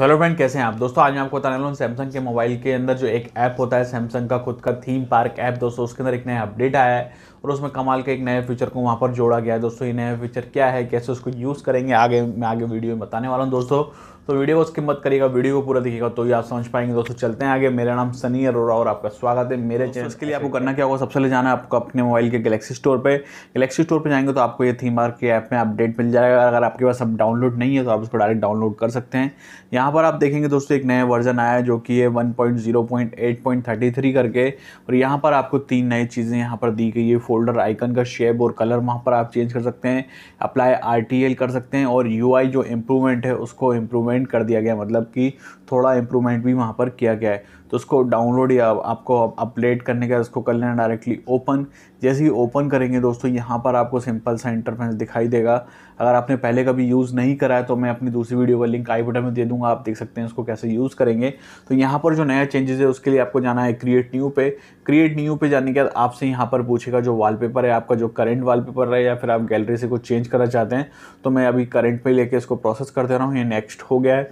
तो hello friend कैसे हैं आप दोस्तों आज मैं आपको बताने वाला हूँ सैमसंग के मोबाइल के अंदर जो एक ऐप होता है सैमसंग का खुद का थीम पार्क ऐप दोस्तों उसके अंदर एक नया अपडेट आया है और उसमें कमाल के एक नए फीचर को वहाँ पर जोड़ा गया है दोस्तों ये नया फीचर क्या है कैसे उसको यूज़ करेंगे आगे मैं आगे वीडियो में बताने वाला हूँ दोस्तों तो वीडियो को उसकी मत करिएगा वीडियो को पूरा दिखेगा तो ये आप समझ पाएंगे दोस्तों चलते हैं आगे मेरा नाम सनी अरोरा और आपका स्वागत है मेरे चैनल इसके लिए आपको करना क्या होगा सबसे पहले जाना है आपको अपने मोबाइल के गलेक्सी स्टोर पर गलेक्सी स्टोर पर जाएंगे तो आपको ये थीम पार्क के ऐप में अपडेट मिल जाएगा अगर आपके पास अब डाउनलोड नहीं है तो आप उसको डायरेक्ट डाउनलोड कर सकते हैं यहाँ पर आप देखेंगे दोस्तों एक नया वर्जन आया है जो कि है वन करके और यहाँ पर आपको तीन नई चीज़ें यहाँ पर दी गई है फोल्डर आइकन का शेप और कलर वहाँ पर आप चेंज कर सकते हैं अप्लाई आर कर सकते हैं और यू जो इम्प्रूवमेंट है उसको इम्प्रूवमेंट कर दिया गया मतलब कि थोड़ा इम्प्रूवमेंट भी वहाँ पर किया गया है तो उसको डाउनलोड या आपको अपडेट करने का उसको कर लेना डायरेक्टली ओपन जैसे ही ओपन करेंगे दोस्तों यहाँ पर आपको सिंपल सा इंटरफेंस दिखाई देगा अगर आपने पहले कभी यूज़ नहीं करा है तो मैं अपनी दूसरी वीडियो का लिंक आई बटन में दे दूंगा आप देख सकते हैं उसको कैसे यूज़ करेंगे तो यहाँ पर जो नया चेंजेस है उसके लिए आपको जाना है क्रिएट न्यू पे क्रिएट न्यू पे जाने के बाद आपसे यहाँ पर पूछेगा जो वॉलपेपर है आपका जो वाल पेपर है या फिर आप गैलरी से कुछ चेंज करना चाहते हैं तो मैं अभी करेंट पर लेकर इसको प्रोसेस कर दे रहा हूँ ये नेक्स्ट हो गया है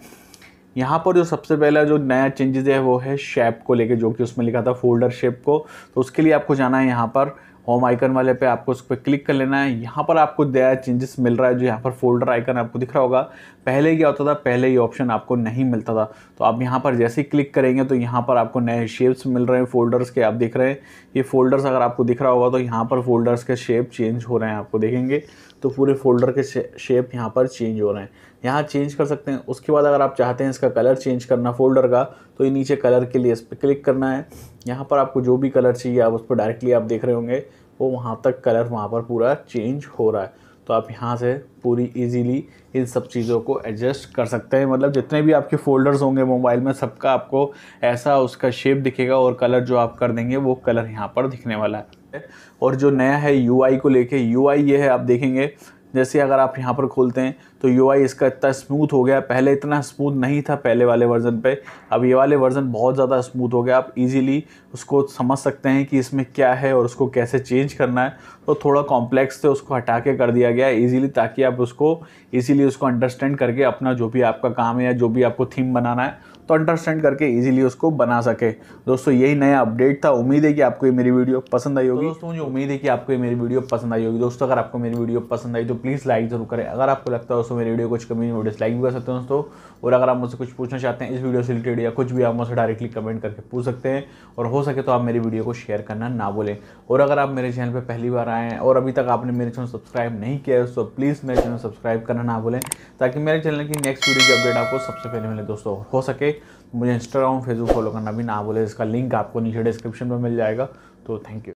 यहाँ पर जो सबसे पहला जो नया चेंजेज है वो है शेप को लेके जो कि उसमें लिखा था फोल्डर शेप को तो उसके लिए आपको जाना है यहाँ पर होम आइकन वाले पे आपको उस पर क्लिक कर लेना है यहाँ पर आपको दया चेंजेस मिल रहा है जो यहाँ पर फोल्डर आइकन आपको दिख रहा होगा पहले क्या होता था पहले ये ऑप्शन आपको नहीं मिलता था तो आप यहाँ पर जैसे ही क्लिक करेंगे तो यहाँ पर आपको नए शेप्स मिल रहे हैं फोल्डर्स के आप देख रहे हैं ये फोल्डर्स अगर आपको दिख रहा होगा तो यहाँ पर फोल्डर्स के शेप चेंज हो रहे हैं आपको देखेंगे तो पूरे फोल्डर के शेप यहाँ पर चेंज हो रहे हैं यहाँ चेंज कर सकते हैं उसके बाद अगर आप चाहते हैं इसका कलर चेंज करना फोल्डर का तो ये नीचे कलर के लिए इस पर क्लिक करना है यहाँ पर आपको जो भी कलर चाहिए आप उस पर डायरेक्टली आप देख रहे होंगे वो वहाँ तक कलर वहाँ पर पूरा चेंज हो रहा है तो आप यहाँ से पूरी इजीली इन सब चीज़ों को एडजस्ट कर सकते हैं मतलब जितने भी आपके फोल्डर्स होंगे मोबाइल में सबका आपको ऐसा उसका शेप दिखेगा और कलर जो आप कर देंगे वो कलर यहाँ पर दिखने वाला है और जो नया है यू को लेके यू ये है आप देखेंगे जैसे अगर आप यहाँ पर खोलते हैं तो यू इसका इतना स्मूथ हो गया पहले इतना स्मूथ नहीं था पहले वाले वर्जन पे अब ये वाले वर्जन बहुत ज़्यादा स्मूथ हो गया आप इजीली उसको समझ सकते हैं कि इसमें क्या है और उसको कैसे चेंज करना है तो थोड़ा कॉम्प्लेक्स थे उसको हटा के कर दिया गया ईजिली ताकि आप उसको इजीली उसको अंडरस्टैंड करके अपना जो भी आपका काम है या जो भी आपको थीम बनाना है तो अंडरस्टैंड करके इजीली उसको बना सके दोस्तों यही नया अपडेट था उम्मीद है कि आपको ये मेरी वीडियो पसंद आई होगी तो दोस्तों मुझे उम्मीद है कि आपको ये मेरी वीडियो पसंद आई होगी दोस्तों अगर आपको मेरी वीडियो पसंद आई तो प्लीज़ लाइक ज़रूर करें अगर आपको लगता है दोस्तों मेरी वीडियो कुछ कमी हो डिसलाइक भी कर सकते हैं दोस्तों और अगर आप मुझसे कुछ पूछना चाहते हैं इस वीडियो से रिलेटेड या कुछ भी आप मुझसे डायरेक्टली कमेंट करके पूछ सकते हैं और हो सके तो आप मेरी वीडियो को शेयर करना ना बोलें और अगर आप मेरे चैनल पर पहली बार आए हैं और अभी तक आपने मेरे चैनल सब्सक्राइब नहीं किया है तो प्लीज़ मेरे चैनल सब्सक्राइब करना ना बोलें ताकि मेरे चैनल की नेक्स्ट वीडियो की अपडेट आपको सबसे पहले मिले दोस्तों हो सके मुझे इंस्टाग्राम फेसबुक फॉलो करना भी ना बोले इसका लिंक आपको नीचे डिस्क्रिप्शन में मिल जाएगा तो थैंक यू